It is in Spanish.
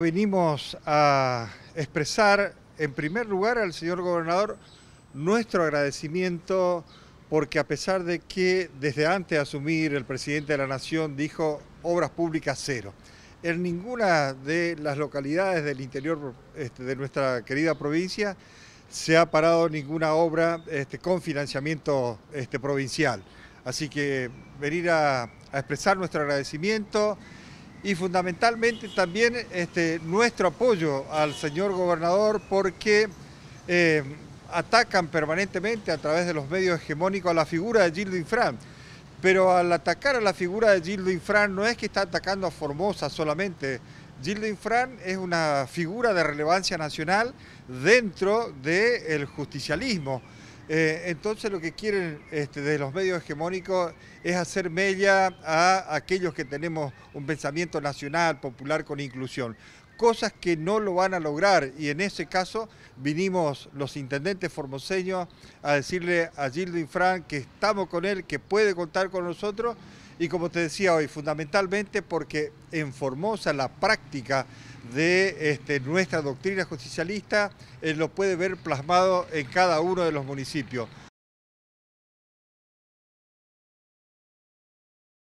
Venimos a expresar, en primer lugar, al señor gobernador nuestro agradecimiento porque a pesar de que desde antes de asumir el presidente de la Nación dijo obras públicas cero, en ninguna de las localidades del interior este, de nuestra querida provincia se ha parado ninguna obra este, con financiamiento este, provincial. Así que venir a expresar nuestro agradecimiento y fundamentalmente también este, nuestro apoyo al señor gobernador porque eh, atacan permanentemente a través de los medios hegemónicos a la figura de Gildo Infran. Pero al atacar a la figura de Gildo Infran no es que está atacando a Formosa solamente. Gildo Infran es una figura de relevancia nacional dentro del justicialismo. Eh, entonces lo que quieren este, de los medios hegemónicos es hacer mella a aquellos que tenemos un pensamiento nacional, popular, con inclusión cosas que no lo van a lograr y en ese caso vinimos los intendentes formoseños a decirle a Gildo Infran que estamos con él, que puede contar con nosotros y como te decía hoy, fundamentalmente porque en Formosa la práctica de este, nuestra doctrina justicialista lo puede ver plasmado en cada uno de los municipios.